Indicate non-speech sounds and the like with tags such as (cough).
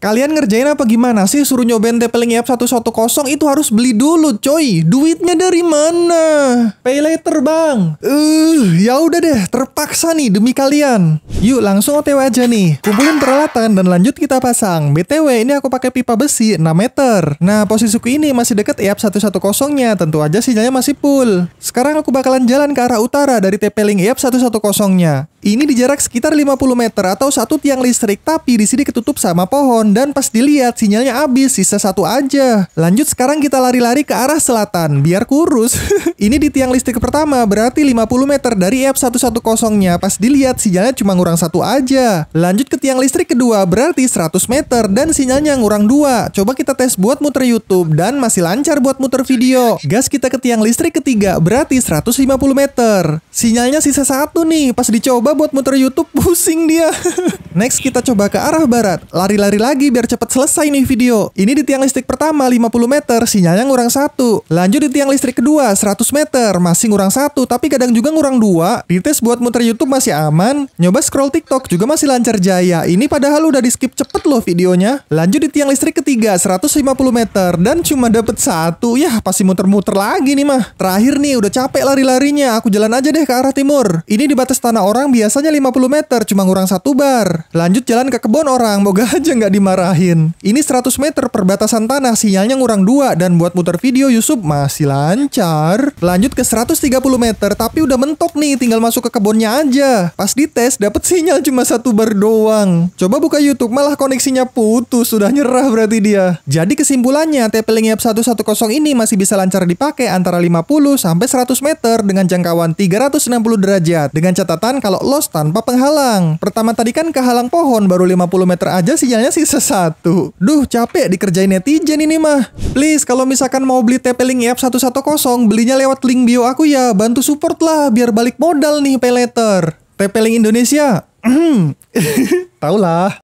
Kalian ngerjain apa gimana sih suruh nyobain Tepeling app 110 itu harus beli dulu coy. Duitnya dari mana? Pay later bang. Eh, uh, ya udah deh, terpaksa nih demi kalian. Yuk langsung otw aja nih. Kumpulin peralatan dan lanjut kita pasang. BTW ini aku pakai pipa besi 6 meter. Nah, posisiku ini masih deket app 110-nya, tentu aja sinyalnya masih full. Sekarang aku bakalan jalan ke arah utara dari Tepeling app 110-nya. Ini di jarak sekitar 50 meter atau satu tiang listrik, tapi di sini ketutup sama pohon dan pas dilihat sinyalnya habis, sisa satu aja. Lanjut sekarang kita lari-lari ke arah selatan biar kurus. (laughs) ini di tiang listrik pertama, berarti 50 meter dari F110-nya. Pas dilihat sinyalnya cuma ngurang satu aja. Lanjut ke tiang listrik kedua, berarti 100 meter dan sinyalnya ngurang dua. Coba kita tes buat muter YouTube dan masih lancar buat muter video. Gas kita ke tiang listrik ketiga, berarti 150 meter. Sinyalnya sisa satu nih, pas dicoba coba buat muter YouTube pusing dia. (laughs) Next kita coba ke arah barat. Lari-lari lagi biar cepet selesai nih video. Ini di tiang listrik pertama 50 meter sinyalnya ngurang satu. Lanjut di tiang listrik kedua 100 meter masih ngurang satu tapi kadang juga ngurang dua. Di Dites buat muter YouTube masih aman. Nyoba scroll TikTok juga masih lancar jaya. Ini padahal udah di skip cepet loh videonya. Lanjut di tiang listrik ketiga 150 meter dan cuma dapet satu. ya pasti muter-muter lagi nih mah. Terakhir nih udah capek lari-larinya. Aku jalan aja deh ke arah timur. Ini di batas tanah orang biar biasanya 50 meter, cuma ngurang satu bar. Lanjut jalan ke kebun orang, moga (laughs) aja nggak dimarahin. Ini 100 meter perbatasan tanah, sinyalnya ngurang dua dan buat muter video Yusuf masih lancar. Lanjut ke 130 meter, tapi udah mentok nih, tinggal masuk ke kebunnya aja. Pas dites, dapat sinyal cuma satu bar doang. Coba buka YouTube, malah koneksinya putus, sudah nyerah berarti dia. Jadi kesimpulannya, TP-Link 110 ini masih bisa lancar dipakai antara 50 sampai 100 meter dengan jangkauan 360 derajat. Dengan catatan kalau lolos tanpa penghalang. Pertama tadi kan kehalang pohon baru 50 meter aja sinyalnya sisa satu. Duh capek dikerjain netizen ini mah. Please kalau misalkan mau beli TP Link IAP 110 belinya lewat link bio aku ya. Bantu support lah biar balik modal nih pay later. TP Link Indonesia. (clears throat) tau lah.